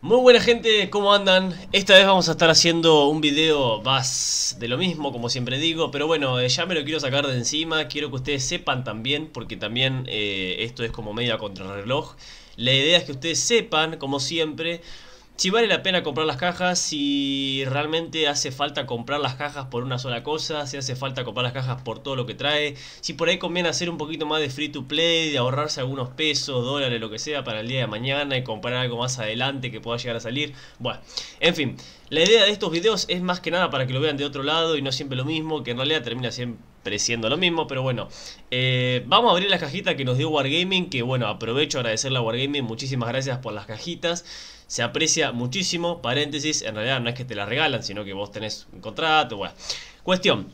Muy buena gente, ¿cómo andan? Esta vez vamos a estar haciendo un video más de lo mismo, como siempre digo, pero bueno, eh, ya me lo quiero sacar de encima, quiero que ustedes sepan también, porque también eh, esto es como media contrarreloj. La idea es que ustedes sepan, como siempre, si vale la pena comprar las cajas, si realmente hace falta comprar las cajas por una sola cosa, si hace falta comprar las cajas por todo lo que trae, si por ahí conviene hacer un poquito más de free to play, de ahorrarse algunos pesos, dólares, lo que sea para el día de mañana y comprar algo más adelante que pueda llegar a salir. Bueno, en fin, la idea de estos videos es más que nada para que lo vean de otro lado y no siempre lo mismo, que en realidad termina siempre siendo lo mismo, pero bueno. Eh, vamos a abrir la cajita que nos dio Wargaming, que bueno, aprovecho a agradecerle a Wargaming, muchísimas gracias por las cajitas se aprecia muchísimo. Paréntesis, en realidad no es que te la regalan, sino que vos tenés un contrato. Bueno, cuestión.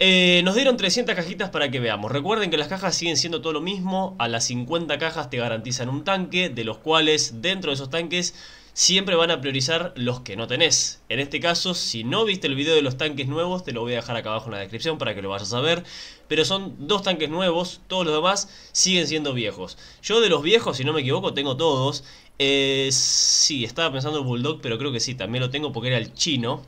Eh, nos dieron 300 cajitas para que veamos. Recuerden que las cajas siguen siendo todo lo mismo. A las 50 cajas te garantizan un tanque, de los cuales dentro de esos tanques siempre van a priorizar los que no tenés. En este caso, si no viste el video de los tanques nuevos, te lo voy a dejar acá abajo en la descripción para que lo vayas a ver. Pero son dos tanques nuevos, todos los demás siguen siendo viejos. Yo de los viejos, si no me equivoco, tengo todos. Eh, sí, estaba pensando en Bulldog, pero creo que sí, también lo tengo porque era el chino.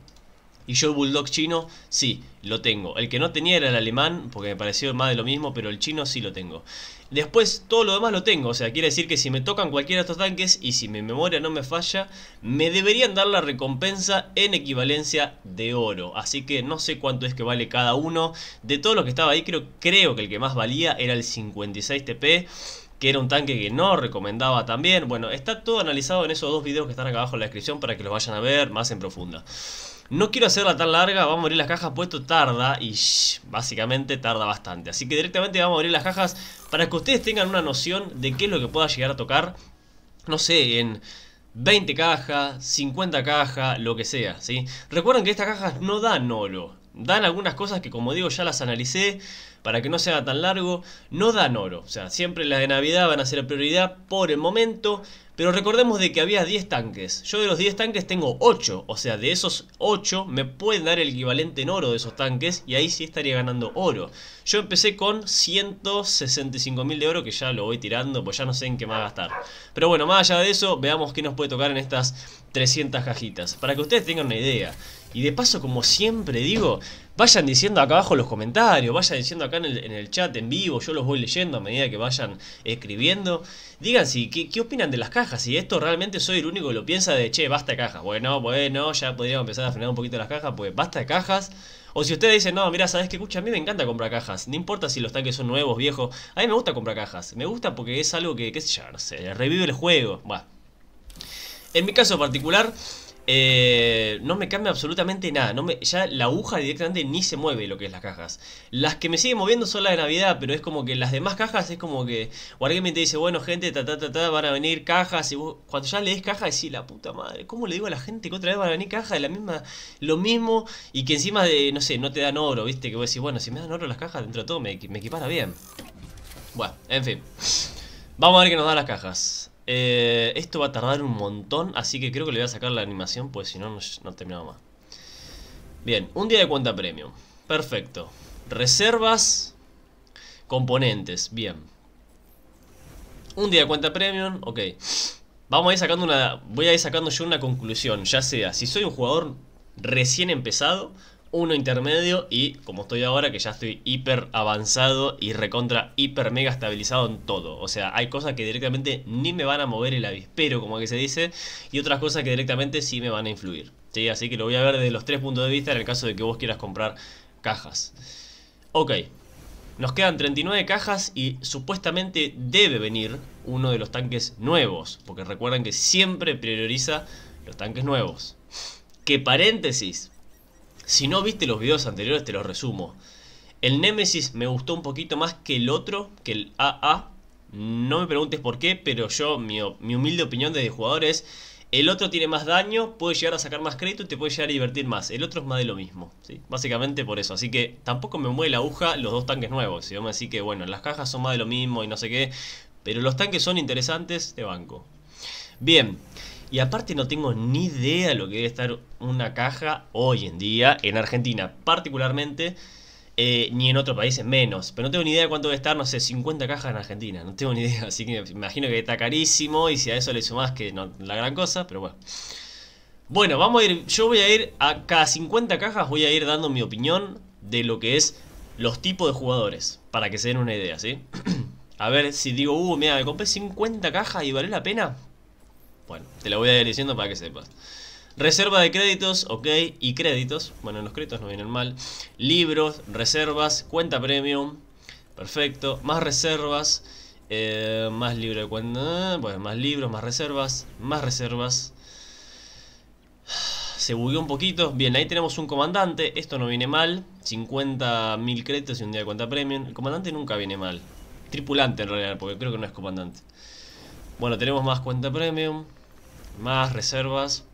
Y yo el Bulldog chino, sí, lo tengo. El que no tenía era el alemán, porque me pareció más de lo mismo, pero el chino sí lo tengo. Después todo lo demás lo tengo, o sea, quiere decir que si me tocan cualquiera de estos tanques y si mi memoria no me falla, me deberían dar la recompensa en equivalencia de oro. Así que no sé cuánto es que vale cada uno. De todos los que estaba ahí, creo, creo que el que más valía era el 56 TP que era un tanque que no recomendaba también. Bueno, está todo analizado en esos dos videos que están acá abajo en la descripción para que los vayan a ver más en profunda. No quiero hacerla tan larga, vamos a abrir las cajas, puesto tarda y básicamente tarda bastante. Así que directamente vamos a abrir las cajas para que ustedes tengan una noción de qué es lo que pueda llegar a tocar, no sé, en 20 cajas, 50 cajas, lo que sea, ¿sí? Recuerden que estas cajas no dan oro, Dan algunas cosas que como digo ya las analicé para que no se haga tan largo. No dan oro. O sea, siempre las de Navidad van a ser la prioridad por el momento. Pero recordemos de que había 10 tanques. Yo de los 10 tanques tengo 8. O sea, de esos 8 me pueden dar el equivalente en oro de esos tanques. Y ahí sí estaría ganando oro. Yo empecé con 165.000 mil de oro, que ya lo voy tirando, pues ya no sé en qué más gastar. Pero bueno, más allá de eso, veamos qué nos puede tocar en estas 300 cajitas. Para que ustedes tengan una idea. Y de paso, como siempre digo, vayan diciendo acá abajo los comentarios, vayan diciendo acá en el, chat, en vivo, yo los voy leyendo a medida que vayan escribiendo. Digan si, ¿qué, ¿qué, opinan de las cajas? Si esto realmente soy el único que lo piensa de, che, basta de cajas. Bueno, bueno, ya podríamos empezar a frenar un poquito las cajas, pues basta de cajas o si ustedes dicen, no, mira, sabes que escucha, a mí me encanta comprar cajas. No importa si los tanques son nuevos, viejos. A mí me gusta comprar cajas. Me gusta porque es algo que, qué sé yo, revive el juego. Va. En mi caso particular, eh, no me cambia absolutamente nada. No me, ya la aguja directamente ni se mueve lo que es las cajas. Las que me siguen moviendo son las de Navidad, pero es como que las demás cajas es como que alguien te dice, bueno gente, ta, van a venir cajas. Y cuando ya lees cajas decís, la puta madre, ¿cómo le digo a la gente que otra vez van a venir cajas de la misma, lo mismo? Y que encima de, no sé, no te dan oro, viste, que vos decís, bueno, si me dan oro las cajas, dentro de todo me, me equipara bien. Bueno, en fin. Vamos a ver qué nos dan las cajas. Eh, esto va a tardar un montón, así que creo que le voy a sacar la animación, pues si no, no, terminaba más. Bien, un día de cuenta premium. Perfecto. Reservas, componentes, bien. Un día de cuenta premium, ok. Vamos a ir sacando una. Voy a ir sacando yo una conclusión. Ya sea, si soy un jugador recién empezado, uno intermedio y como estoy ahora que ya estoy hiper avanzado y recontra hiper mega estabilizado en todo. O sea, hay cosas que directamente ni me van a mover el avispero, como que se dice, y otras cosas que directamente sí me van a influir. ¿sí? Así que lo voy a ver desde los tres puntos de vista en el caso de que vos quieras comprar cajas. Ok, nos quedan 39 cajas y supuestamente debe venir uno de los tanques nuevos, porque recuerdan que siempre prioriza los tanques nuevos. Que paréntesis, si no viste los videos anteriores, te los resumo. El Nemesis me gustó un poquito más que el otro, que el AA. No me preguntes por qué, pero yo, mi, humilde opinión de jugador es, el otro tiene más daño, puede llegar a sacar más crédito y te puede llegar a divertir más. El otro es más de lo mismo, Básicamente por eso. Así que tampoco me mueve la aguja los dos tanques nuevos. Si vamos a que, bueno, las cajas son más de lo mismo y no sé qué, pero los tanques son interesantes de banco. Bien, y aparte no tengo ni idea lo que debe estar una caja hoy en día, en Argentina particularmente, eh, ni en otros países menos. Pero no tengo ni idea de cuánto debe estar, no sé, 50 cajas en Argentina, no tengo ni idea. Así que me imagino que está carísimo y si a eso le más que no la gran cosa, pero bueno. Bueno, vamos a ir, yo voy a ir a cada 50 cajas, voy a ir dando mi opinión de lo que es los tipos de jugadores, para que se den una idea, ¿sí? a ver si digo, uh, mira, me compré 50 cajas y vale la pena. Bueno, te lo voy a ir diciendo para que sepas. Reserva de créditos, ok, y créditos. Bueno, los créditos no vienen mal. Libros, reservas, cuenta premium. Perfecto. Más reservas. Eh, más libro cuenta. Eh, bueno, más libros, más reservas. Más reservas. Se bugueó un poquito. Bien, ahí tenemos un comandante. Esto no viene mal. 50.000 créditos y un día de cuenta premium. El comandante nunca viene mal. Tripulante en realidad, porque creo que no es comandante. Bueno, tenemos más cuenta premium. Más reservas.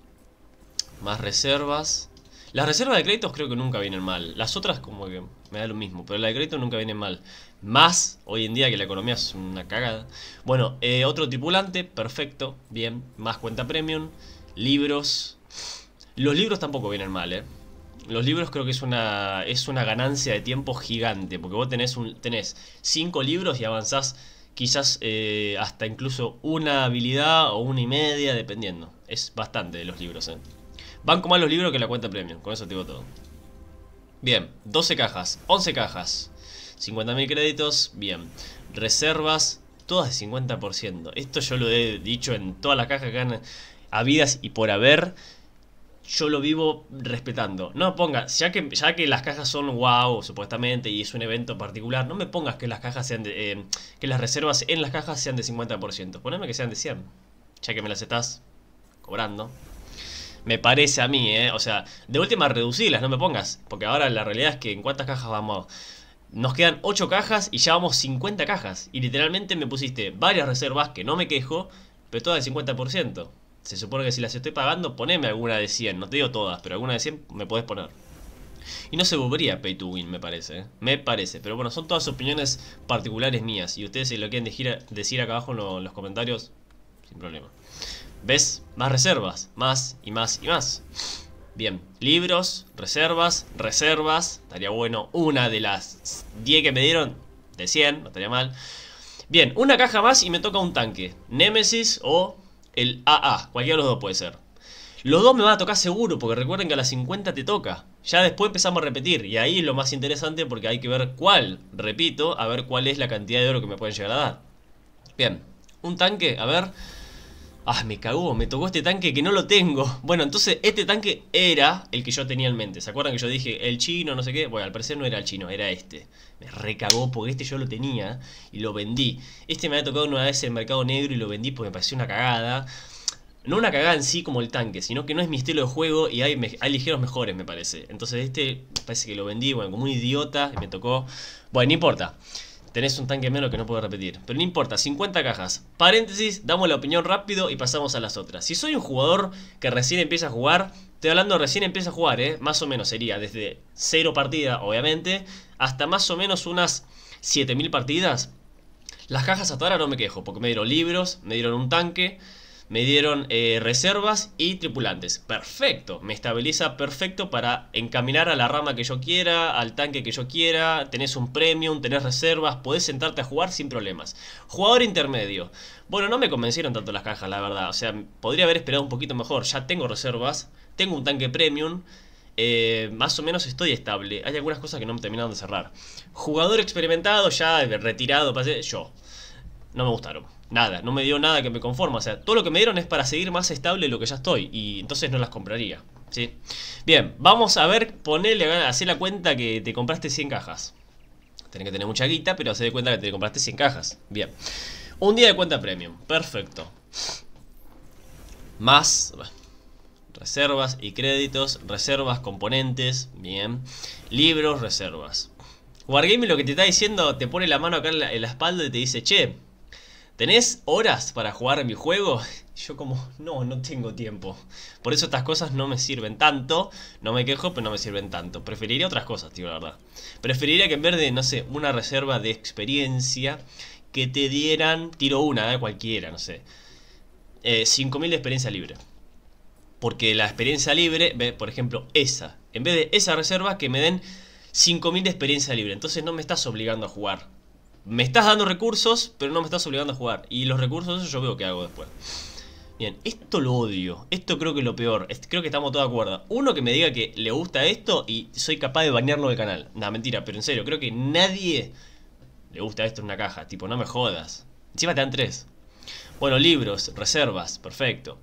Más reservas. Las reservas de créditos creo que nunca vienen mal. Las otras como que me da lo mismo. Pero la de crédito nunca viene mal. Más hoy en día que la economía es una cagada. Bueno, eh, otro tripulante. Perfecto. Bien. Más cuenta premium. Libros. Los libros tampoco vienen mal, ¿eh? Los libros creo que es una, es una ganancia de tiempo gigante. Porque vos tenés, un, tenés cinco libros y avanzás quizás eh, hasta incluso una habilidad o una y media, dependiendo. Es bastante de los libros, ¿eh? Banco más los libros que la cuenta premium, con eso te digo todo. Bien, 12 cajas, 11 cajas, 50.000 créditos, bien. Reservas, todas de 50%. Esto yo lo he dicho en todas las cajas que han habidas y por haber yo lo vivo respetando. No pongas, ya que, ya que las cajas son wow, supuestamente, y es un evento particular, no me pongas que las cajas sean de, eh, que las reservas en las cajas sean de 50%. Poneme que sean de 100, ya que me las estás cobrando. Me parece a mí, ¿eh? O sea, de última reducirlas, no me pongas. Porque ahora la realidad es que en cuántas cajas vamos. Nos quedan 8 cajas y ya vamos 50 cajas. Y literalmente me pusiste varias reservas, que no me quejo, pero todas de 50%. Se supone que si las estoy pagando, poneme alguna de 100. No te digo todas, pero alguna de 100 me puedes poner. Y no se volvería pay to win, me parece. ¿eh? Me parece. Pero bueno, son todas opiniones particulares mías. Y ustedes si lo quieren decir, decir acá abajo en, los comentarios, sin problema. ¿Ves? Más reservas. Más y más y más. Bien, libros, reservas, reservas. Estaría bueno una de las 10 que me dieron. De 100, no estaría mal. Bien, una caja más y me toca un tanque. Némesis o el AA, cualquiera de los dos puede ser. Los dos me van a tocar seguro, porque recuerden que a las 50 te toca. Ya después empezamos a repetir, y ahí es lo más interesante porque hay que ver cuál, repito, a ver cuál es la cantidad de oro que me pueden llegar a dar. Bien, un tanque, a ver, Ah, me cagó, me tocó este tanque que no lo tengo. Bueno, entonces este tanque era el que yo tenía en mente. ¿Se acuerdan que yo dije el chino, no sé qué? Bueno, al parecer no era el chino, era este. Me recagó porque este yo lo tenía y lo vendí. Este me había tocado una vez en el Mercado Negro y lo vendí porque me pareció una cagada. No una cagada en sí como el tanque, sino que no es mi estilo de juego y hay, hay ligeros mejores, me parece. Entonces este parece que lo vendí, bueno, como un idiota, y me tocó... Bueno, no importa tenés un tanque menos que no puedo repetir. Pero no importa, 50 cajas. Paréntesis, damos la opinión rápido y pasamos a las otras. Si soy un jugador que recién empieza a jugar, estoy hablando recién empieza a jugar, ¿eh? más o menos sería desde cero partida, obviamente, hasta más o menos unas 7000 partidas. Las cajas hasta ahora no me quejo, porque me dieron libros, me dieron un tanque, me dieron eh, reservas y tripulantes. Perfecto, me estabiliza perfecto para encaminar a la rama que yo quiera, al tanque que yo quiera, tenés un premium, tenés reservas, podés sentarte a jugar sin problemas. Jugador intermedio. Bueno, no me convencieron tanto las cajas, la verdad. O sea, podría haber esperado un poquito mejor. Ya tengo reservas, tengo un tanque premium. Eh, más o menos estoy estable. Hay algunas cosas que no me terminaron de cerrar. Jugador experimentado, ya retirado, pasé, yo. No me gustaron nada, no me dio nada que me conforma. O sea, todo lo que me dieron es para seguir más estable lo que ya estoy. Y entonces no las compraría. ¿sí? Bien, vamos a ver, ponerle hacer la cuenta que te compraste 100 cajas. Tenés que tener mucha guita, pero se de cuenta que te compraste 100 cajas. Bien. Un día de cuenta premium. Perfecto. Más reservas y créditos, reservas, componentes, bien, libros, reservas. Wargaming lo que te está diciendo, te pone la mano acá en la espalda y te dice, che, ¿Tenés horas para jugar mi juego? Yo como, no, no tengo tiempo. Por eso estas cosas no me sirven tanto. No me quejo, pero no me sirven tanto. Preferiría otras cosas, tío, la verdad. Preferiría que en vez de, no sé, una reserva de experiencia, que te dieran, tiro una, de eh, cualquiera, no sé. 5.000 eh, de experiencia libre. Porque la experiencia libre, ve, por ejemplo, esa. En vez de esa reserva, que me den 5.000 de experiencia libre. Entonces no me estás obligando a jugar me estás dando recursos, pero no me estás obligando a jugar. Y los recursos, eso yo veo que hago después. Bien, esto lo odio. Esto creo que es lo peor. Creo que estamos todos de acuerdo. Uno que me diga que le gusta esto y soy capaz de bañarlo del canal. Nah, mentira, pero en serio, creo que nadie le gusta esto en una caja. Tipo, no me jodas. Encima te dan tres. Bueno, libros, reservas, perfecto.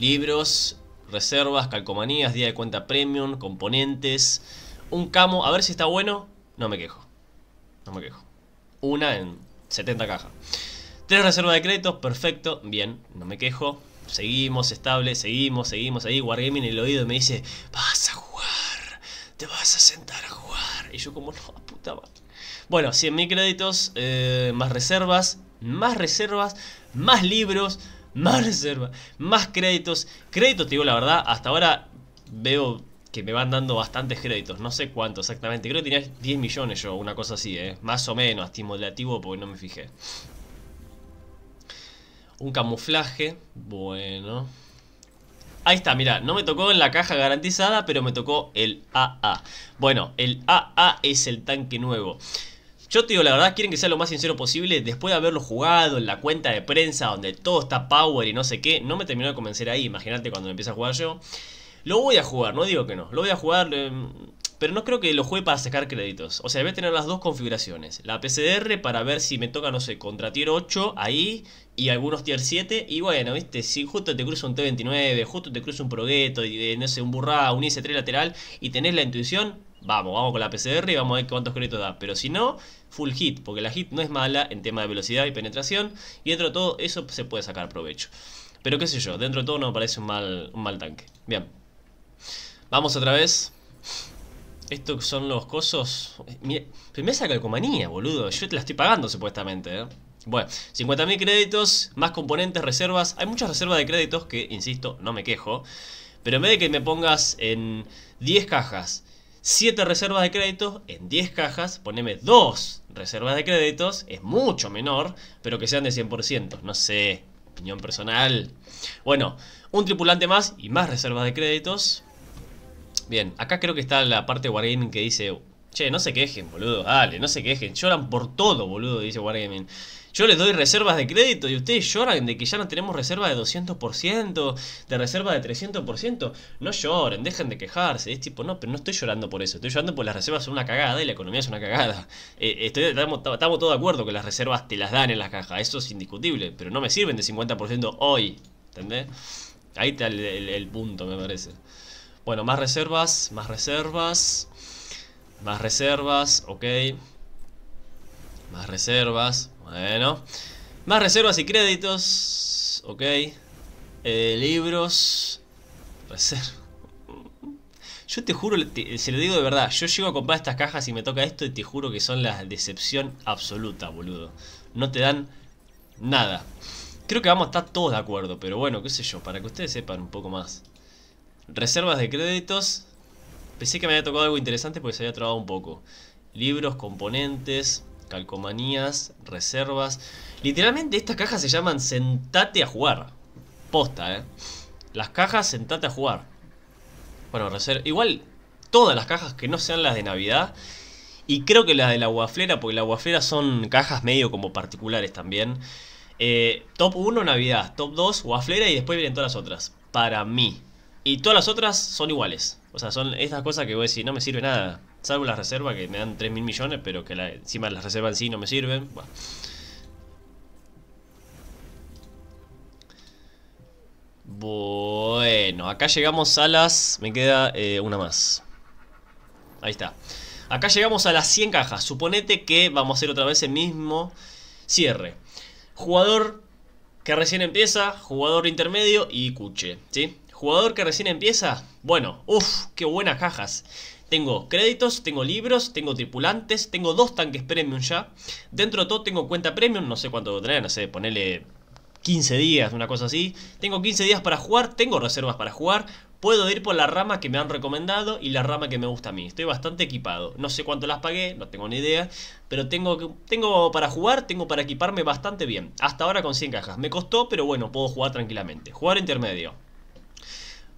Libros, reservas, calcomanías, día de cuenta premium, componentes. Un camo, a ver si está bueno. No me quejo. No me quejo una en 70 cajas. Tres reservas de créditos, perfecto, bien, no me quejo. Seguimos estable, seguimos, seguimos ahí. Wargaming en el oído me dice, vas a jugar, te vas a sentar a jugar. Y yo como, no, puta madre. Bueno, 100.000 créditos, eh, más reservas, más reservas, más libros, más reservas, más créditos. Créditos, te digo la verdad, hasta ahora veo que me van dando bastantes créditos, no sé cuánto exactamente, creo que tenía 10 millones yo, una cosa así, eh, más o menos, estimulativo porque no me fijé. Un camuflaje, bueno. Ahí está, mira, no me tocó en la caja garantizada, pero me tocó el AA. Bueno, el AA es el tanque nuevo. Yo te digo, la verdad, quieren que sea lo más sincero posible. Después de haberlo jugado en la cuenta de prensa, donde todo está power y no sé qué, no me terminó de convencer ahí. Imagínate cuando me empieza a jugar yo. Lo voy a jugar, no digo que no. Lo voy a jugar, eh, pero no creo que lo juegue para sacar créditos. O sea, voy a tener las dos configuraciones. La PCDR para ver si me toca, no sé, contra tier 8 ahí y algunos tier 7. Y bueno, viste, si justo te cruza un T29, justo te cruza un Progetto, y, eh, no sé, un Burra, un IC3 lateral y tenés la intuición, vamos, vamos con la PCR y vamos a ver cuántos créditos da. Pero si no, full hit, porque la hit no es mala en tema de velocidad y penetración. Y dentro de todo, eso se puede sacar provecho. Pero qué sé yo, dentro de todo no me parece un mal, un mal tanque. Bien. Vamos otra vez. Estos son los cosos. Mira, saca esa calcomanía, boludo. Yo te la estoy pagando supuestamente, ¿eh? Bueno, 50.000 créditos, más componentes, reservas. Hay muchas reservas de créditos que, insisto, no me quejo. Pero en vez de que me pongas en 10 cajas, 7 reservas de créditos, en 10 cajas, poneme 2 reservas de créditos. Es mucho menor, pero que sean de 100%. No sé, opinión personal. Bueno, un tripulante más y más reservas de créditos. Bien, acá creo que está la parte de Wargaming que dice... Che, no se quejen, boludo, dale, no se quejen. Lloran por todo, boludo, dice Wargaming. Yo les doy reservas de crédito y ustedes lloran de que ya no tenemos reserva de 200%, de reserva de 300%. No lloren, dejen de quejarse. Es tipo, no, pero no estoy llorando por eso. Estoy llorando porque las reservas son una cagada y la economía es una cagada. Eh, estamos, todos de acuerdo que las reservas te las dan en las cajas. Eso es indiscutible. Pero no me sirven de 50% hoy. ¿Entendés? Ahí está el punto, me parece. Bueno, más reservas, más reservas. Más reservas, ok. Más reservas, bueno. Más reservas y créditos, ok. Eh, libros, reserva. Yo te juro, se lo digo de verdad, yo llego a comprar estas cajas y me toca esto y te juro que son la decepción absoluta, boludo. No te dan nada. Creo que vamos a estar todos de acuerdo, pero bueno, qué sé yo, para que ustedes sepan un poco más. Reservas de créditos. Pensé que me había tocado algo interesante porque se había trabado un poco. Libros, componentes, calcomanías, reservas. Literalmente estas cajas se llaman sentate a jugar. Posta, eh. Las cajas sentate a jugar. Bueno, reserva. Igual, todas las cajas que no sean las de Navidad. Y creo que las de la guaflera, porque la guaflera son cajas medio como particulares también. Eh, top 1 Navidad, top 2 guaflera y después vienen todas las otras. Para mí. Y todas las otras son iguales. O sea, son estas cosas que voy a decir, no me sirve nada. Salvo las reservas que me dan 3000 mil millones, pero que encima las reservas en sí no me sirven. Bueno. acá llegamos a las... Me queda eh, una más. Ahí está. Acá llegamos a las 100 cajas. Suponete que vamos a hacer otra vez el mismo cierre. Jugador que recién empieza, jugador intermedio y cuche, ¿sí? ¿Jugador que recién empieza? Bueno, uff, qué buenas cajas. Tengo créditos, tengo libros, tengo tripulantes, tengo dos tanques premium ya. Dentro de todo tengo cuenta premium, no sé cuánto traen, no sé, ponele 15 días, una cosa así. Tengo 15 días para jugar, tengo reservas para jugar. Puedo ir por la rama que me han recomendado y la rama que me gusta a mí. Estoy bastante equipado. No sé cuánto las pagué, no tengo ni idea. Pero tengo, tengo para jugar, tengo para equiparme bastante bien. Hasta ahora con 100 cajas. Me costó, pero bueno, puedo jugar tranquilamente. Jugar intermedio.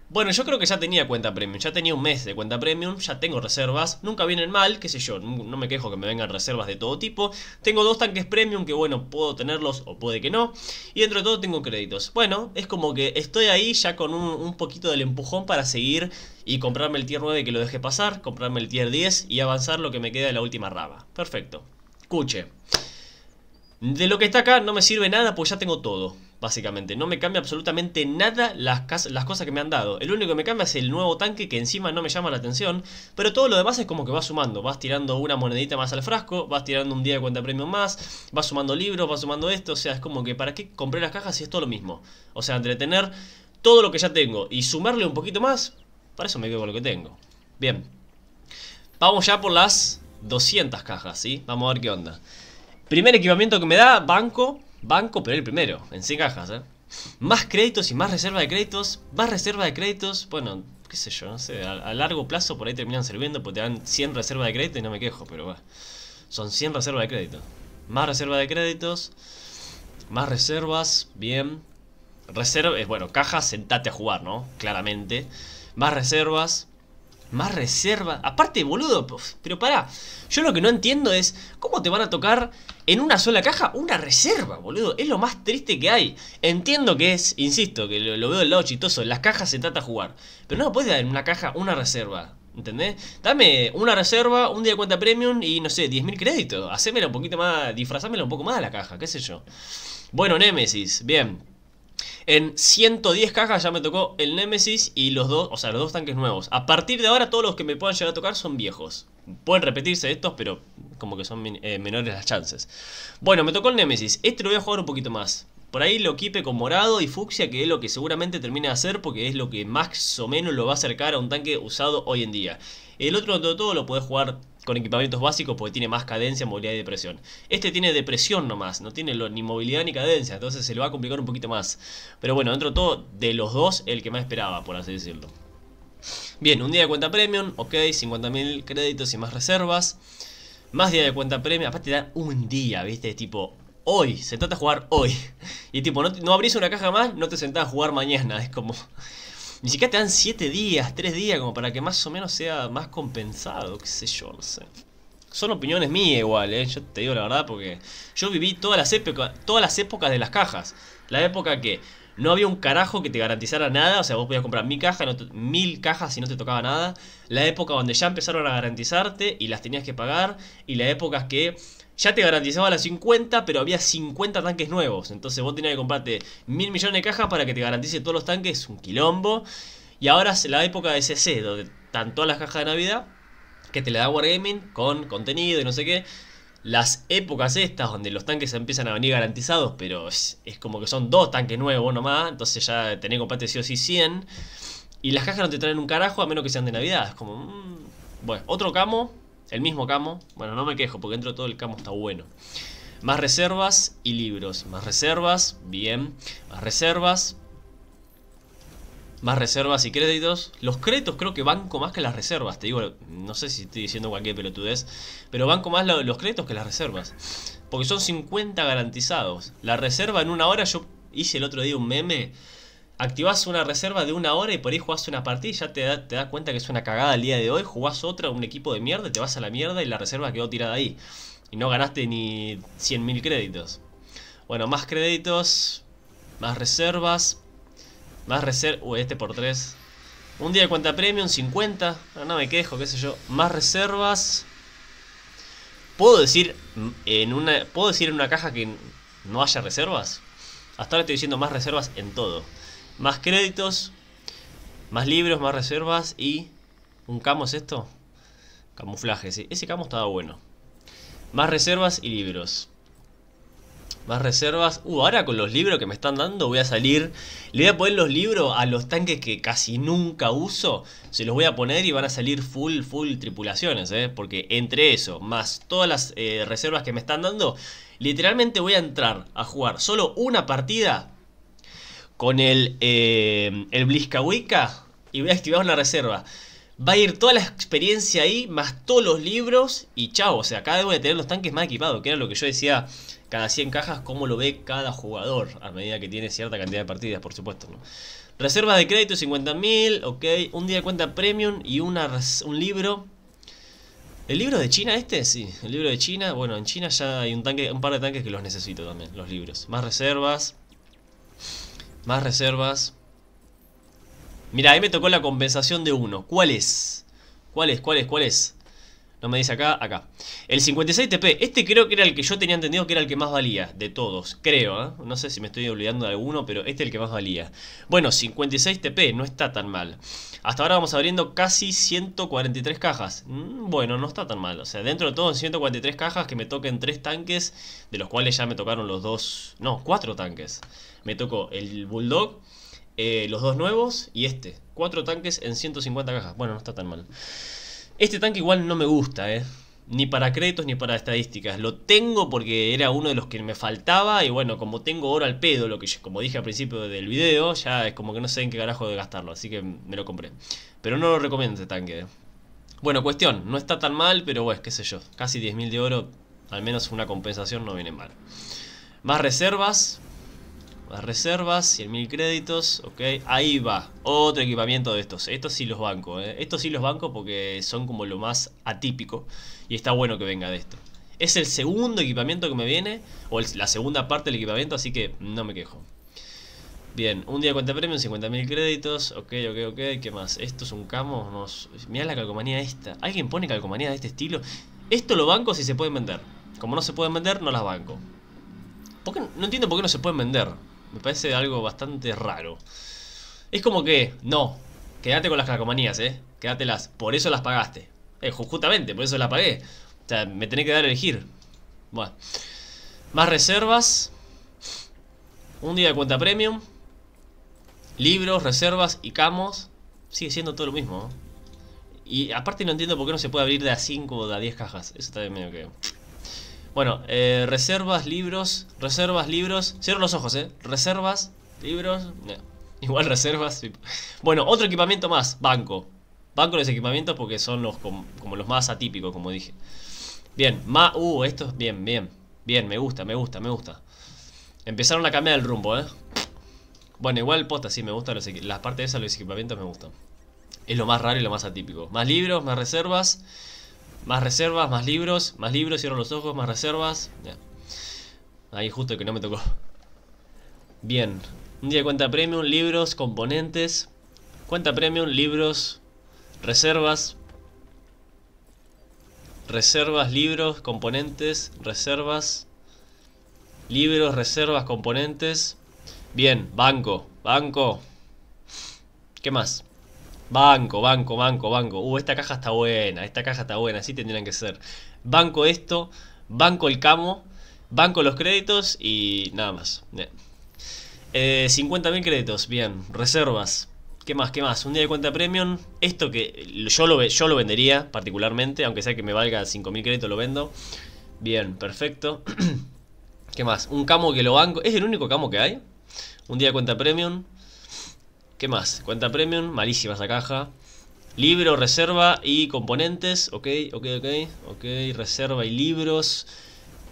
Bueno, yo creo que ya tenía cuenta premium, ya tenía un mes de cuenta premium, ya tengo reservas, nunca vienen mal, qué sé yo, no me quejo que me vengan reservas de todo tipo. Tengo dos tanques premium que bueno, puedo tenerlos o puede que no. Y dentro de todo tengo créditos. Bueno, es como que estoy ahí ya con un, poquito del empujón para seguir y comprarme el tier 9 que lo deje pasar, comprarme el tier 10 y avanzar lo que me queda de la última raba. Perfecto. cuche. De lo que está acá no me sirve nada, pues ya tengo todo básicamente. No me cambia absolutamente nada las, las cosas que me han dado. El único que me cambia es el nuevo tanque que encima no me llama la atención, pero todo lo demás es como que vas sumando. Vas tirando una monedita más al frasco, vas tirando un día de cuenta premium más, vas sumando libros, vas sumando esto. O sea, es como que para qué compré las cajas si es todo lo mismo. O sea, entretener todo lo que ya tengo y sumarle un poquito más, para eso me quedo con lo que tengo. Bien. Vamos ya por las 200 cajas, ¿sí? Vamos a ver qué onda. Primer equipamiento que me da, banco. Banco, pero el primero, en 100 cajas, ¿eh? Más créditos y más reserva de créditos, más reserva de créditos, bueno, qué sé yo, no sé, a, largo plazo por ahí terminan sirviendo porque te dan 100 reserva de crédito y no me quejo, pero bueno, Son 100 reserva de crédito. Más reserva de créditos, más reservas, bien. Reserva, eh, bueno, cajas, sentate a jugar, ¿no? Claramente. Más reservas, más reserva. Aparte, boludo, pero pará. Yo lo que no entiendo es cómo te van a tocar en una sola caja una reserva, boludo. Es lo más triste que hay. Entiendo que es, insisto, que lo, veo del lado chistoso. Las cajas se trata de jugar. Pero no puedes dar en una caja una reserva. ¿Entendés? Dame una reserva, un día de cuenta premium y no sé, 10.000 créditos. Hacémela un poquito más, disfrazámela un poco más a la caja, qué sé yo. Bueno, némesis bien. En 110 cajas ya me tocó el Nemesis y los dos, o sea, los dos tanques nuevos. A partir de ahora todos los que me puedan llegar a tocar son viejos. Pueden repetirse estos, pero como que son eh, menores las chances. Bueno, me tocó el Nemesis. Este lo voy a jugar un poquito más. Por ahí lo equipe con morado y fucsia, que es lo que seguramente termine de hacer porque es lo que más o menos lo va a acercar a un tanque usado hoy en día. El otro de todo lo puede jugar con equipamientos básicos porque tiene más cadencia, movilidad y depresión. Este tiene depresión nomás, no tiene ni movilidad ni cadencia, entonces se le va a complicar un poquito más. Pero bueno, dentro de todo, de los dos, el que más esperaba, por así decirlo. Bien, un día de cuenta premium, ok, 50.000 créditos y más reservas. Más día de cuenta premium, aparte te dan un día, viste, tipo, hoy, se trata de jugar hoy. Y tipo, no, no abrís una caja más, no te sentás a jugar mañana, es como... Ni siquiera te dan 7 días, 3 días, como para que más o menos sea más compensado, qué sé yo, no sé. Son opiniones mías igual, ¿eh? yo te digo la verdad porque yo viví todas las, épocas todas las épocas de las cajas. La época que no había un carajo que te garantizara nada. O sea, vos podías comprar mi caja, mil cajas y no te tocaba nada. La época donde ya empezaron a garantizarte y las tenías que pagar. Y la época que ya te garantizaba las 50, pero había 50 tanques nuevos. Entonces vos tenías que comprarte mil millones de cajas para que te garantice todos los tanques. Un quilombo. Y ahora es la época de CC, donde tanto las cajas de Navidad que te le da Wargaming con contenido y no sé qué las épocas estas donde los tanques empiezan a venir garantizados, pero es, como que son dos tanques nuevos nomás, entonces ya tenés combate sí o 100. Y las cajas no te traen un carajo a menos que sean de Navidad. Es como. Mm, bueno, otro camo, el mismo camo. Bueno, no me quejo porque dentro de todo el camo está bueno. Más reservas y libros. Más reservas, bien. Más reservas, más reservas y créditos. Los créditos creo que banco más que las reservas. Te digo, no sé si estoy diciendo cualquier pelotudez. Pero banco más los créditos que las reservas. Porque son 50 garantizados. La reserva en una hora, yo hice el otro día un meme. Activás una reserva de una hora y por ahí jugás una partida y ya te, te das cuenta que es una cagada el día de hoy. Jugás otra, un equipo de mierda, te vas a la mierda y la reserva quedó tirada ahí. Y no ganaste ni 100.000 créditos. Bueno, más créditos, más reservas. Más reservas, uh, este por 3. Un día de cuenta premium, 50. No, ah, no me quejo, qué sé yo. Más reservas. ¿Puedo decir en una, ¿puedo decir en una caja que no haya reservas? Hasta ahora estoy diciendo más reservas en todo. Más créditos, más libros, más reservas y... ¿Un camo es esto? Camuflaje, sí. Ese camo estaba bueno. Más reservas y libros más reservas. Uh, ahora con los libros que me están dando voy a salir. Le voy a poner los libros a los tanques que casi nunca uso. Se los voy a poner y van a salir full, full tripulaciones, ¿eh? Porque entre eso, más todas las eh, reservas que me están dando, literalmente voy a entrar a jugar solo una partida con el, eh, el y voy a activar una reserva. Va a ir toda la experiencia ahí, más todos los libros y chao. O sea, acá debo voy a tener los tanques más equipados, que era lo que yo decía cada 100 cajas cómo lo ve cada jugador a medida que tiene cierta cantidad de partidas, por supuesto. ¿no? Reservas de crédito 50.000, ok. Un día de cuenta premium y un libro. ¿El libro de China este? Sí, el libro de China. Bueno, en China ya hay un, tanque, un par de tanques que los necesito también, los libros. Más reservas. Más reservas. Mira, ahí me tocó la compensación de uno. ¿Cuál es? ¿Cuál es? ¿Cuál es? ¿Cuál es? No me dice acá, acá. El 56 TP, este creo que era el que yo tenía entendido que era el que más valía de todos. Creo, ¿eh? No sé si me estoy olvidando de alguno, pero este es el que más valía. Bueno, 56 TP, no está tan mal. Hasta ahora vamos abriendo casi 143 cajas. Mm, bueno, no está tan mal. O sea, dentro de todo, 143 cajas que me toquen 3 tanques, de los cuales ya me tocaron los dos... No, 4 tanques. Me tocó el Bulldog, eh, los dos nuevos y este. 4 tanques en 150 cajas. Bueno, no está tan mal. Este tanque igual no me gusta, ¿eh? Ni para créditos ni para estadísticas. Lo tengo porque era uno de los que me faltaba. Y bueno, como tengo oro al pedo, lo que como dije al principio del video, ya es como que no sé en qué carajo de gastarlo. Así que me lo compré. Pero no lo recomiendo este tanque. Eh. Bueno, cuestión. No está tan mal, pero bueno, qué sé yo. Casi 10.000 de oro. Al menos una compensación no viene mal. Más reservas. Las reservas, 100.000 créditos, ok. Ahí va, otro equipamiento de estos. Estos sí los banco, ¿eh? Estos sí los banco porque son como lo más atípico. Y está bueno que venga de esto. Es el segundo equipamiento que me viene, o la segunda parte del equipamiento, así que no me quejo. Bien, un día de cuenta premium, 50.000 créditos, ok, ok, ok, ¿qué más? ¿Esto es un camo? Nos... Mirá la calcomanía esta. ¿Alguien pone calcomanía de este estilo? Esto lo banco si se pueden vender. Como no se pueden vender, no las banco. No entiendo por qué no se pueden vender. Me parece algo bastante raro. Es como que, no, quédate con las calcomanías, ¿eh? Quédatelas, por eso las pagaste. Eh, justamente, por eso las pagué. O sea, me tenés que dar a elegir. Bueno. Más reservas. Un día de cuenta premium. Libros, reservas y camos. Sigue siendo todo lo mismo. Y aparte no entiendo por qué no se puede abrir de a 5 o de a 10 cajas. Eso también medio que... Bueno, eh, reservas, libros, reservas, libros. Cierro los ojos, ¿eh? Reservas, libros. igual reservas. Bueno, otro equipamiento más, banco. Banco los equipamientos porque son los como, los más atípicos, como dije. Bien, ma... Uh, esto es bien, bien. Bien, me gusta, me gusta, me gusta. Empezaron a cambiar el rumbo, ¿eh? Bueno, igual posta, sí, me gusta las partes de esas, los equipamientos me gustan. Es lo más raro y lo más atípico. Más libros, más reservas. Más reservas, más libros, más libros, cierro los ojos, más reservas. Ahí justo que no me tocó. Bien. Un día cuenta premium, libros, componentes. Cuenta premium, libros, reservas. Reservas, libros, componentes, reservas. Libros, reservas, componentes. Bien, banco, banco. ¿Qué más? Banco, banco, banco, banco. Uh, esta caja está buena, esta caja está buena, así tendrían que ser. Banco esto, banco el camo, banco los créditos y nada más. Eh, 50.000 créditos, bien. Reservas. ¿Qué más? ¿Qué más? Un día de cuenta premium. Esto que yo lo, yo lo vendería particularmente, aunque sea que me valga 5.000 créditos, lo vendo. Bien, perfecto. ¿Qué más? Un camo que lo banco. ¿Es el único camo que hay? Un día de cuenta premium. ¿Qué más? Cuenta premium, malísima esa caja. Libro, reserva y componentes. Ok, ok, ok. Ok, reserva y libros.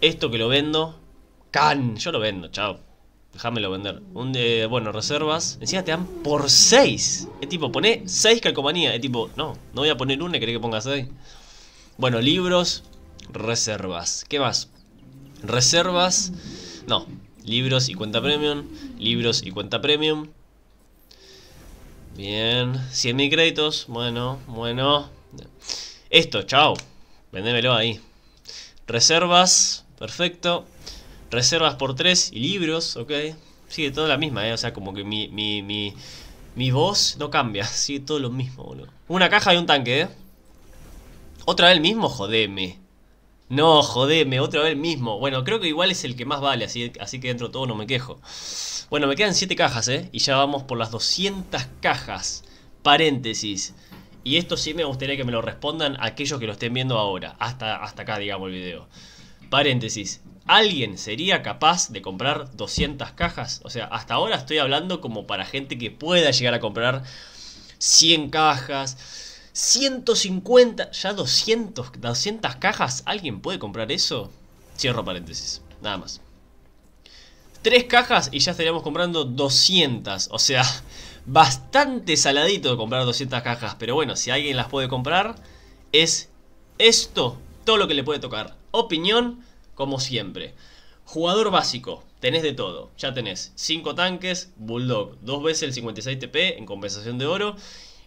Esto que lo vendo. Can, yo lo vendo, chao. Déjamelo vender. Un de, bueno, reservas. Encima te dan por 6. Es tipo, pone 6 calcomanía. Es tipo, no, no voy a poner una, quería que ponga 6. Bueno, libros, reservas. ¿Qué más? Reservas. No, libros y cuenta premium. Libros y cuenta premium. Bien. 100.000 créditos. Bueno, bueno. Esto, chao. Vendémelo ahí. Reservas. Perfecto. Reservas por 3 y libros, ok. Sigue todo la misma, ¿eh? O sea, como que mi, mi, mi, mi voz no cambia. Sigue todo lo mismo, boludo. Una caja y un tanque, ¿eh? ¿Otra vez el mismo? Jodeme. No, jodeme, otra vez mismo. Bueno, creo que igual es el que más vale, así, que dentro de todo no me quejo. Bueno, me quedan 7 cajas, ¿eh? Y ya vamos por las 200 cajas. Paréntesis. Y esto sí me gustaría que me lo respondan aquellos que lo estén viendo ahora. Hasta, hasta acá, digamos, el video. Paréntesis. ¿Alguien sería capaz de comprar 200 cajas? O sea, hasta ahora estoy hablando como para gente que pueda llegar a comprar 100 cajas. 150, ya 200, 200 cajas. ¿Alguien puede comprar eso? Cierro paréntesis, nada más. Tres cajas y ya estaríamos comprando 200. O sea, bastante saladito comprar 200 cajas. Pero bueno, si alguien las puede comprar, es esto todo lo que le puede tocar. Opinión, como siempre. Jugador básico, tenés de todo. Ya tenés 5 tanques, Bulldog, dos veces el 56 TP en compensación de oro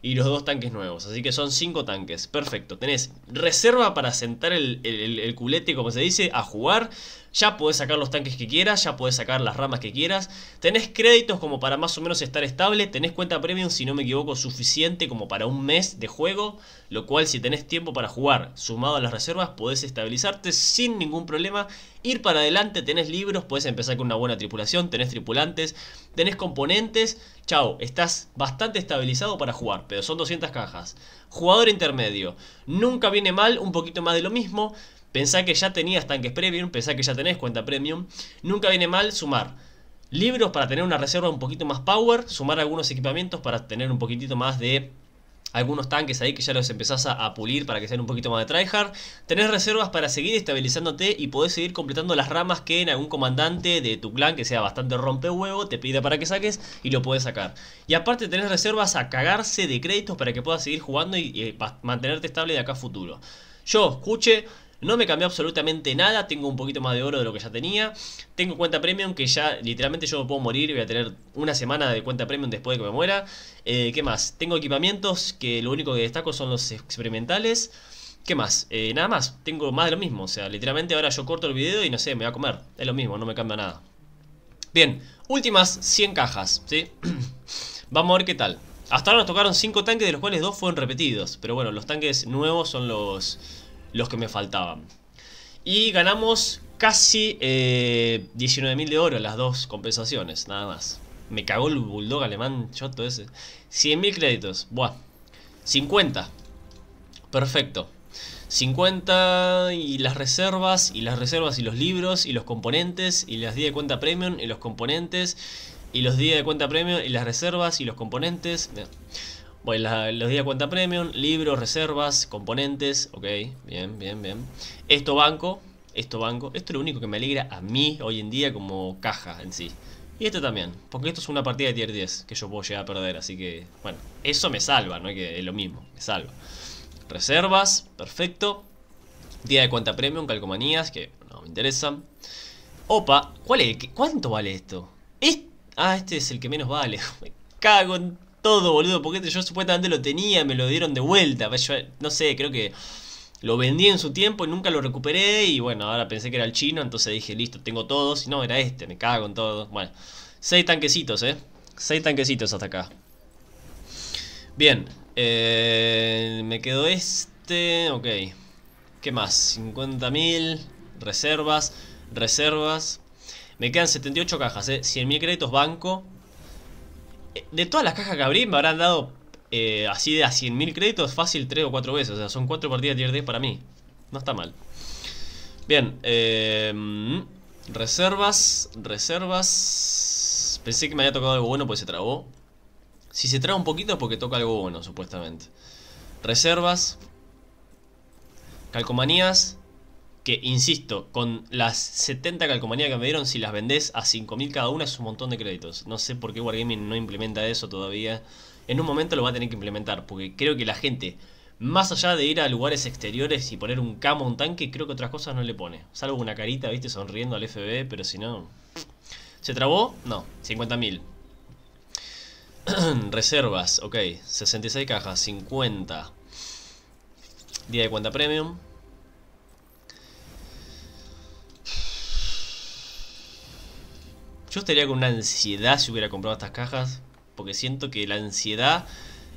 y los dos tanques nuevos. Así que son cinco tanques. Perfecto. Tenés reserva para sentar el, el culete, como se dice, a jugar. Ya puedes sacar los tanques que quieras, ya puedes sacar las ramas que quieras. Tenés créditos como para más o menos estar estable. Tenés cuenta premium, si no me equivoco, suficiente como para un mes de juego. Lo cual si tenés tiempo para jugar sumado a las reservas, podés estabilizarte sin ningún problema. Ir para adelante, tenés libros, puedes empezar con una buena tripulación, tenés tripulantes, tenés componentes. Chao, estás bastante estabilizado para jugar, pero son 200 cajas. Jugador intermedio. Nunca viene mal, un poquito más de lo mismo. Pensá que ya tenías tanques premium, pensá que ya tenés cuenta premium. Nunca viene mal sumar libros para tener una reserva un poquito más power, sumar algunos equipamientos para tener un poquitito más de algunos tanques ahí que ya los empezás a, pulir para que sean un poquito más de tryhard. Tenés reservas para seguir estabilizándote y podés seguir completando las ramas que en algún comandante de tu clan que sea bastante rompehuevo te pida para que saques y lo puedes sacar. Y aparte tenés reservas a cagarse de créditos para que puedas seguir jugando y, y eh, mantenerte estable de acá a futuro. Yo, escuche, no me cambió absolutamente nada, tengo un poquito más de oro de lo que ya tenía. Tengo cuenta premium que ya literalmente yo me puedo morir, voy a tener una semana de cuenta premium después de que me muera. Eh, ¿Qué más? Tengo equipamientos que lo único que destaco son los experimentales. ¿Qué más? Eh, nada más, tengo más de lo mismo. O sea, literalmente ahora yo corto el video y no sé, me va a comer. Es lo mismo, no me cambia nada. Bien, últimas 100 cajas, ¿sí? Vamos a ver qué tal. Hasta ahora nos tocaron 5 tanques, de los cuales 2 fueron repetidos. Pero bueno, los tanques nuevos son los los que me faltaban. Y ganamos casi eh, 19.000 de oro las dos compensaciones, nada más. Me cagó el bulldog alemán choto ese. 100.000 créditos, buah. 50. Perfecto. 50 y las reservas, y las reservas y los libros, y los componentes, y las 10 de cuenta premium, y los componentes, y los días de cuenta premium, y las reservas, y los componentes. Bueno, los días cuenta premium, libros, reservas, componentes. Ok, bien, bien, bien. Esto banco, esto banco. Esto es lo único que me alegra a mí hoy en día como caja en sí. Y esto también, porque esto es una partida de tier 10 que yo puedo llegar a perder, así que, bueno, eso me salva, ¿no? Que es lo mismo, me salva. Reservas, perfecto. Día de cuenta premium, calcomanías, que no me interesan. Opa, ¿cuál es? ¿Cuánto vale esto? Ah, este es el que menos vale. Me cago en todo, boludo, porque este yo supuestamente lo tenía, me lo dieron de vuelta. Pues no sé, creo que lo vendí en su tiempo y nunca lo recuperé. Y bueno, ahora pensé que era el chino, entonces dije, listo, tengo todos. Si no, era este, me cago en todo. Bueno, seis tanquecitos, eh. Seis tanquecitos hasta acá. Bien, eh, me quedó este, ok. ¿Qué más? 50.000, reservas, reservas. Me quedan 78 cajas, eh. 100.000 créditos banco de todas las cajas que abrí me habrán dado eh, así de a 100.000 créditos fácil 3 o 4 veces. O sea, son 4 partidas tier 10 para mí. No está mal. Bien, em, reservas, reservas. Pensé que me había tocado algo bueno, pues se trabó. Si se traba un poquito es porque toca algo bueno, supuestamente. Reservas. Calcomanías que, insisto, con las 70 calcomanías que me dieron, si las vendés a 5.000 cada una es un montón de créditos. No sé por qué Wargaming no implementa eso todavía. En un momento lo va a tener que implementar, porque creo que la gente, más allá de ir a lugares exteriores y poner un camo un tanque, creo que otras cosas no le pone. Salvo una carita, viste, sonriendo al FB, pero si no... ¿Se trabó? No, 50.000. Reservas, ok, 66 cajas, 50. Día de cuenta premium. Yo estaría con una ansiedad si hubiera comprado estas cajas, porque siento que la ansiedad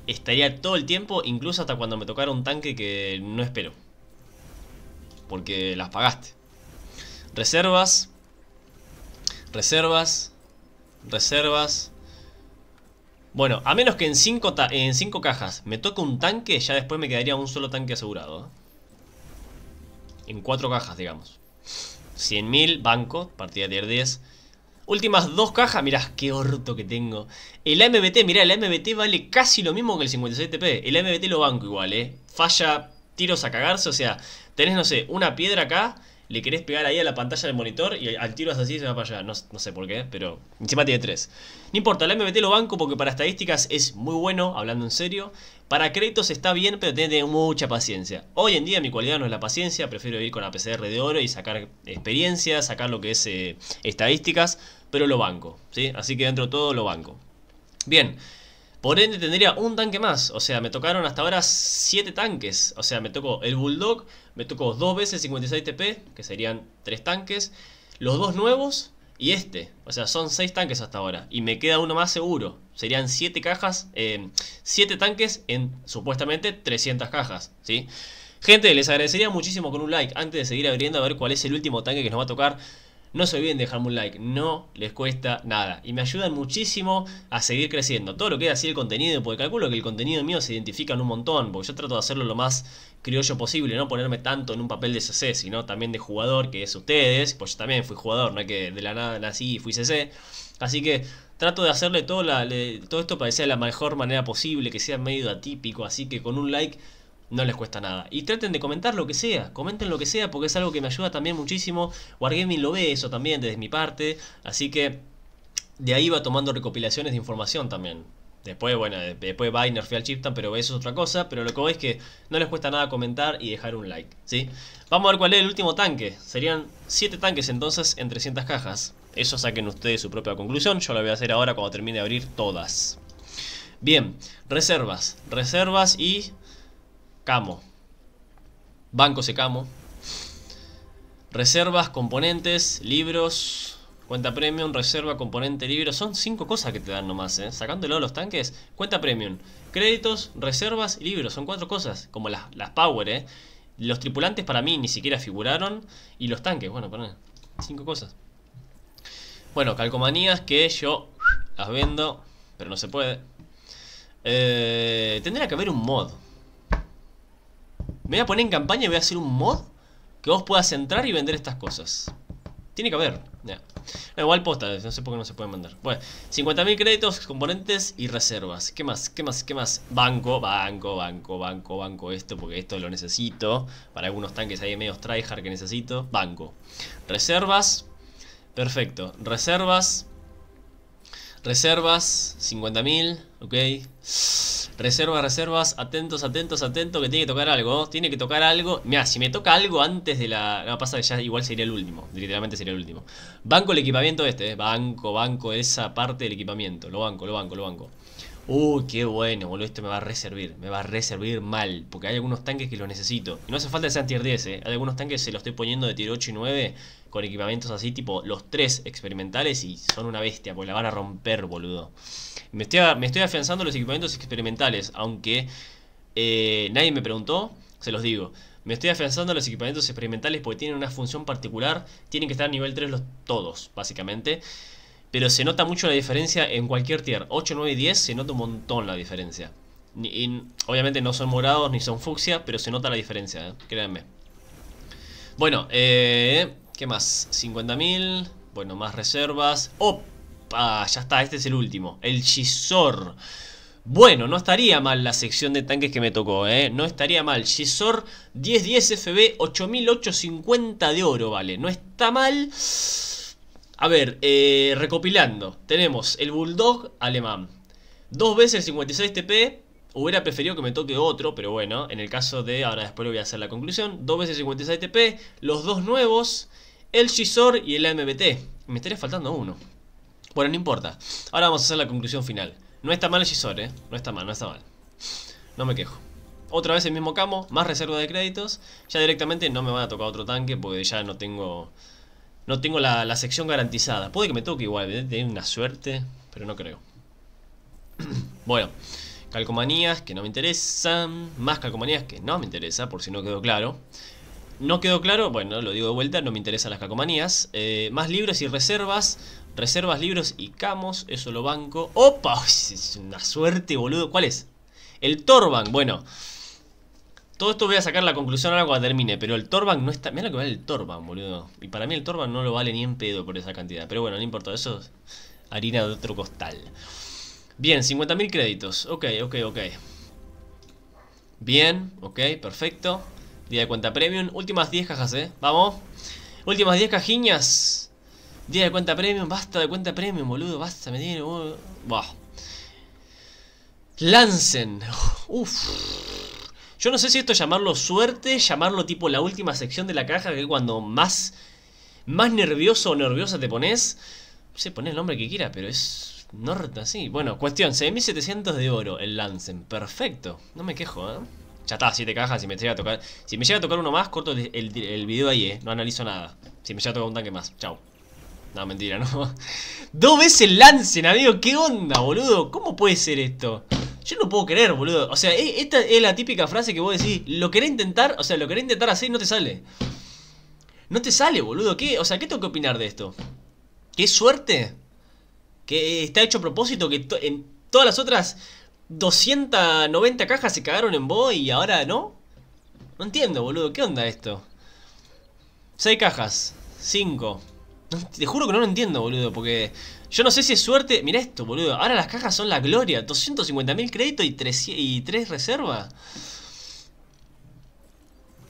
estaría todo el tiempo, incluso hasta cuando me tocara un tanque que no espero. Porque las pagaste. Reservas. Reservas. Reservas. Bueno, a menos que en 5 en cinco cajas me toque un tanque, ya después me quedaría un solo tanque asegurado. ¿eh? En 4 cajas, digamos. 100.000, banco, partida tier 10. Últimas dos cajas, mirá, qué orto que tengo. El AMBT, mirá, el MBT vale casi lo mismo que el 56 p El MBT lo banco igual, ¿eh? Falla tiros a cagarse, o sea, tenés, no sé, una piedra acá, le querés pegar ahí a la pantalla del monitor y al tiro es así se va para allá. No, sé por qué, pero encima tiene tres, No importa, el MBT lo banco porque para estadísticas es muy bueno, hablando en serio. Para créditos está bien, pero tiene mucha paciencia. Hoy en día mi cualidad no es la paciencia, prefiero ir con la PCR de oro y sacar experiencias, sacar lo que es eh, estadísticas, pero lo banco, ¿sí? Así que dentro de todo lo banco. Bien, por ende tendría un tanque más. O sea, me tocaron hasta ahora 7 tanques. O sea, me tocó el Bulldog, me tocó dos veces 56 TP, que serían 3 tanques. Los dos nuevos, y este. O sea, son 6 tanques hasta ahora. Y me queda uno más seguro. Serían 7 cajas, 7 eh, tanques en supuestamente 300 cajas, ¿sí? Gente, les agradecería muchísimo con un like antes de seguir abriendo a ver cuál es el último tanque que nos va a tocar. No se olviden de dejarme un like, no les cuesta nada y me ayudan muchísimo a seguir creciendo. Todo lo que es así el contenido, porque calculo que el contenido mío se identifica en un montón, porque yo trato de hacerlo lo más criollo posible, no ponerme tanto en un papel de CC, sino también de jugador, que es ustedes, pues yo también fui jugador, no es que de la nada nací y fui CC. Así que trato de hacerle todo, todo esto para que sea de la mejor manera posible, que sea medio atípico, así que con un like no les cuesta nada. Y traten de comentar lo que sea, comenten lo que sea porque es algo que me ayuda también muchísimo. Wargaming lo ve eso también desde mi parte, así que de ahí va tomando recopilaciones de información también. Después, bueno, después va y nerfea pero eso es otra cosa. Pero lo que voy es que no les cuesta nada comentar y dejar un like, ¿sí? Vamos a ver cuál es el último tanque. Serían 7 tanques entonces en 300 cajas. Eso saquen ustedes su propia conclusión. Yo lo voy a hacer ahora cuando termine de abrir todas. Bien, reservas. Reservas y Camo. Banco Secamo. Reservas, componentes, libros, cuenta premium, reserva, componente, libros. Son cinco cosas que te dan nomás, ¿eh? Sacándolo de los tanques. Cuenta premium, créditos, reservas y libros. Son cuatro cosas, como las, power, ¿eh? Los tripulantes para mí ni siquiera figuraron. Y los tanques, bueno, ponen. Cinco cosas. Bueno, calcomanías que yo las vendo, pero no se puede. Eh, tendría que haber un mod me voy a poner en campaña y voy a hacer un mod que vos puedas entrar y vender estas cosas. Tiene que haber. Ya. igual posta, no sé por qué no se pueden mandar Bueno, 50.000 créditos, componentes y reservas. ¿Qué más? ¿Qué más? ¿Qué más? Banco, banco, banco, banco, banco esto, porque esto lo necesito. Para algunos tanques ahí medios tryhard que necesito. Banco. Reservas. Perfecto. Reservas. Reservas, 50.000, ok. Reservas, reservas, atentos, atentos, atentos, que tiene que tocar algo. Tiene que tocar algo. Mira, si me toca algo antes de la... No, pasa que ya igual sería el último. Literalmente sería el último. Banco el equipamiento este, ¿eh? Banco, banco, esa parte del equipamiento. Lo banco, lo banco, lo banco. Uy, uh, qué bueno, boludo, esto me va a reservir. Me va a reservir mal. Porque hay algunos tanques que los necesito. Y no hace falta que sean tier 10, eh. Hay algunos tanques que se los estoy poniendo de tier 8 y 9. Con equipamientos así, tipo los 3 experimentales. Y son una bestia, porque la van a romper, boludo. Me estoy, me estoy afianzando los equipamientos experimentales. Aunque eh, nadie me preguntó, se los digo. Me estoy afianzando los equipamientos experimentales porque tienen una función particular. Tienen que estar a nivel 3 los, todos, básicamente. Pero se nota mucho la diferencia en cualquier tier. 8, 9 y 10 se nota un montón la diferencia. obviamente no son morados ni son fucsia, pero se nota la diferencia, ¿eh? créanme. Bueno, eh, ¿qué más? 50.000. Bueno, más reservas. ¡Opa! Ya está, este es el último. El Chisor. Bueno, no estaría mal la sección de tanques que me tocó, ¿eh? No estaría mal. Chisor 1010 FB 8850 de oro, vale. No está mal. A ver, eh, recopilando. Tenemos el Bulldog alemán. Dos veces 56 TP. Hubiera preferido que me toque otro, pero bueno, en el caso de... Ahora después voy a hacer la conclusión. Dos veces 56 TP. Los dos nuevos. El Shizor y el MBT. Me estaría faltando uno. Bueno, no importa. Ahora vamos a hacer la conclusión final. No está mal el Shizor, ¿eh? No está mal, no está mal. No me quejo. Otra vez el mismo camo, más reserva de créditos. Ya directamente no me van a tocar otro tanque porque ya no tengo... No tengo la, sección garantizada. Puede que me toque igual, ¿eh? de una suerte, pero no creo. bueno, calcomanías que no me interesan. Más calcomanías que no me interesa, por si no quedó claro. No quedó claro, bueno, lo digo de vuelta, no me interesan las calcomanías. Eh, más libros y reservas. Reservas, libros y camos, eso lo banco. ¡Opa! Es una suerte, boludo. ¿Cuál es? El Torban, bueno. Todo esto voy a sacar la conclusión ahora cuando termine, pero el Torban no está... Mira lo que vale el Torban, boludo. Y para mí el Torban no lo vale ni en pedo por esa cantidad. Pero bueno, no importa, eso es harina de otro costal. Bien, 50.000 créditos. Ok, ok, ok. Bien, ok, perfecto. Día de cuenta premium. Últimas 10 cajas, eh. Vamos. Últimas 10 cajiñas. Día de cuenta premium. Basta de cuenta premium, boludo. Basta, me tiene... Buah. Lancen. Uf. Yo no sé si esto llamarlo suerte, llamarlo tipo la última sección de la caja, que cuando más, más nervioso o nerviosa te pones, sé, pone el nombre que quiera, pero es norte así. Bueno, cuestión, 6700 de oro el Lancen, perfecto, no me quejo, ¿eh? Ya está, 7 cajas, si me llega a tocar, si me llega a tocar uno más, corto el, el, video ahí, ¿eh? No analizo nada. Si me llega a tocar un tanque más, chao. No, mentira, no. Dos veces Lancen, amigo. ¿Qué onda, boludo? ¿Cómo puede ser esto? Yo no puedo creer, boludo. O sea, e, esta es la típica frase que vos decís, lo querés intentar, o sea, lo querés intentar así y no te sale. No te sale, boludo. ¿Qué? O sea, ¿qué tengo que opinar de esto? ¿Qué suerte? Que está hecho a propósito, que en todas las otras 290 cajas se cagaron en vos y ahora no. No entiendo, boludo. ¿Qué onda esto? 6 cajas. 5. Te juro que no lo entiendo, boludo, porque yo no sé si es suerte. Mira esto, boludo. Ahora las cajas son la gloria. 250.000 créditos y 3, y reservas.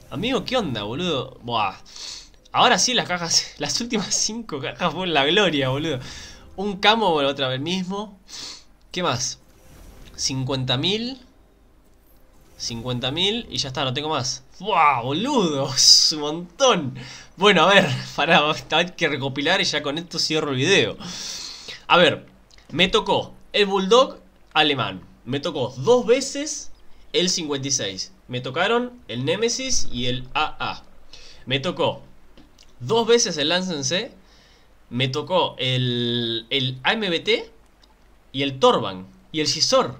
Amigo, ¿qué onda, boludo? Buah. Ahora sí las cajas. Las últimas 5 cajas fueron la gloria, boludo. Un camo, otra vez mismo. ¿Qué más? 50.000. 50.000 y ya está, no tengo más. ¡Wow, boludo, Un montón. Bueno, a ver, para, hay que recopilar y ya con esto cierro el video. A ver, me tocó el Bulldog alemán. Me tocó dos veces el 56. Me tocaron el Nemesis y el AA. Me tocó dos veces el C, Me tocó el, el AMBT y el Torban y el Gisor.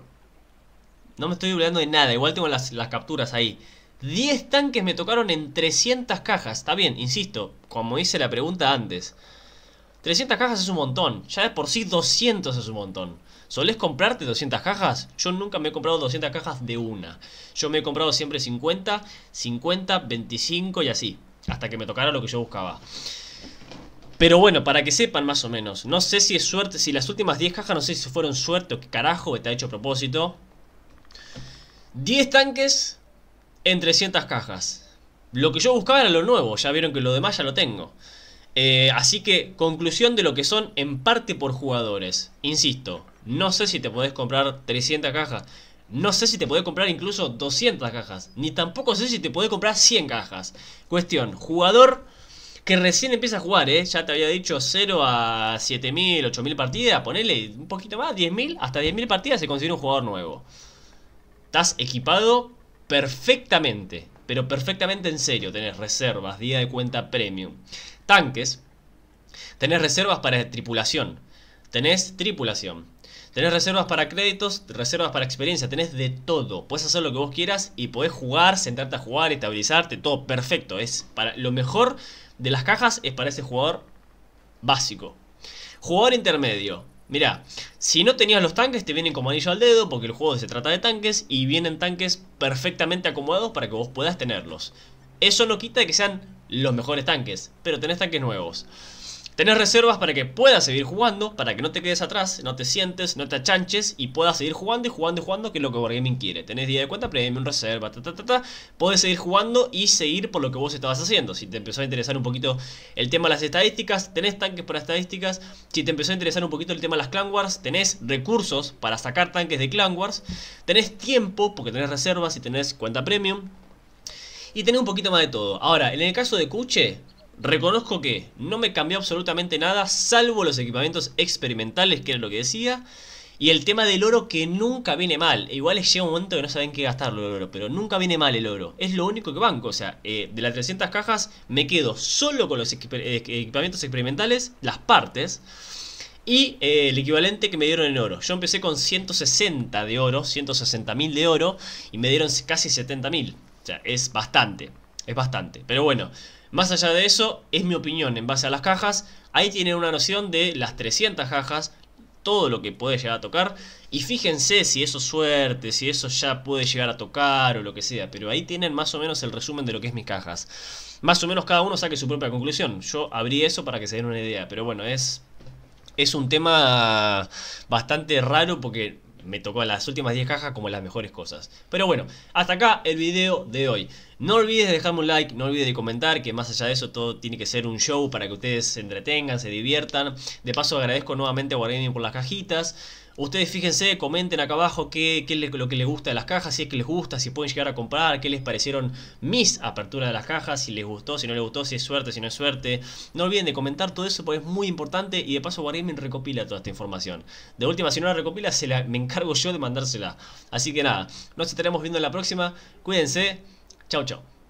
No me estoy olvidando de nada, igual tengo las, las capturas ahí. 10 tanques me tocaron en 300 cajas. Está bien, insisto, como hice la pregunta antes. 300 cajas es un montón. Ya de por sí 200 es un montón. ¿Solés comprarte 200 cajas? Yo nunca me he comprado 200 cajas de una. Yo me he comprado siempre 50, 50, 25 y así. Hasta que me tocara lo que yo buscaba. Pero bueno, para que sepan más o menos. No sé si es suerte, si las últimas 10 cajas no sé si fueron suerte o qué carajo está hecho a propósito. 10 tanques en 300 cajas. Lo que yo buscaba era lo nuevo. Ya vieron que lo demás ya lo tengo. Eh, así que, conclusión de lo que son en parte por jugadores. Insisto, no sé si te podés comprar 300 cajas. No sé si te podés comprar incluso 200 cajas. Ni tampoco sé si te podés comprar 100 cajas. Cuestión, jugador que recién empieza a jugar, ¿eh? Ya te había dicho 0 a 7.000, 8.000 partidas. Ponele un poquito más, 10.000. Hasta 10.000 partidas se considera un jugador nuevo. Estás equipado perfectamente pero perfectamente en serio, tenés reservas, día de cuenta premium, tanques, tenés reservas para tripulación, tenés tripulación, Tenés reservas para créditos, reservas para experiencia, tenés de todo. Puedes hacer lo que vos quieras y podés jugar, sentarte a jugar, estabilizarte, todo perfecto. Es para lo mejor de las cajas es para ese jugador básico. Jugador intermedio. Mirá, si no tenías los tanques te vienen como anillo al dedo porque el juego se trata de tanques y vienen tanques perfectamente acomodados para que vos puedas tenerlos. Eso no quita que sean los mejores tanques, pero tenés tanques nuevos. Tenés reservas para que puedas seguir jugando, para que no te quedes atrás, no te sientes, no te achanches y puedas seguir jugando y jugando y jugando, que es lo que Wargaming quiere. Tenés día de cuenta, premium, reserva, ta ta ta ta. Podés seguir jugando y seguir por lo que vos estabas haciendo. Si te empezó a interesar un poquito el tema de las estadísticas, tenés tanques para estadísticas. Si te empezó a interesar un poquito el tema de las Clan Wars, tenés recursos para sacar tanques de Clan Wars. Tenés tiempo, porque tenés reservas y tenés cuenta premium. Y tenés un poquito más de todo. Ahora, en el caso de Kuche, Reconozco que no me cambió absolutamente nada, salvo los equipamientos experimentales, que era lo que decía. Y el tema del oro que nunca viene mal. iguales igual llega un momento que no saben qué gastarlo el oro, pero nunca viene mal el oro. Es lo único que banco. O sea, eh, de las 300 cajas me quedo solo con los eh, equipamientos experimentales, las partes. Y eh, el equivalente que me dieron en oro. Yo empecé con 160 de oro, 160.000 de oro, y me dieron casi 70.000. O sea, es bastante, es bastante. Pero bueno, más allá de eso, es mi opinión en base a las cajas. Ahí tienen una noción de las 300 cajas, todo lo que puede llegar a tocar. Y fíjense si eso suerte, si eso ya puede llegar a tocar o lo que sea. Pero ahí tienen más o menos el resumen de lo que es mis cajas. Más o menos cada uno saque su propia conclusión. Yo abrí eso para que se den una idea. Pero bueno, es, es un tema bastante raro porque me tocó las últimas 10 cajas como las mejores cosas. Pero bueno, hasta acá el video de hoy. No olvides de dejarme un like, no olvides de comentar, que más allá de eso todo tiene que ser un show para que ustedes se entretengan, se diviertan. De paso agradezco nuevamente a Wargaming por las cajitas. Ustedes fíjense, comenten acá abajo qué, es lo que les gusta de las cajas, si es que les gusta, si pueden llegar a comprar, qué les parecieron mis aperturas de las cajas, si les gustó, si no les gustó, si es suerte, si no es suerte. No olviden de comentar todo eso porque es muy importante y de paso Wargaming recopila toda esta información. De última, si no la recopila, se la, me encargo yo de mandársela. Así que nada, nos estaremos viendo en la próxima. Cuídense. Chau, chau.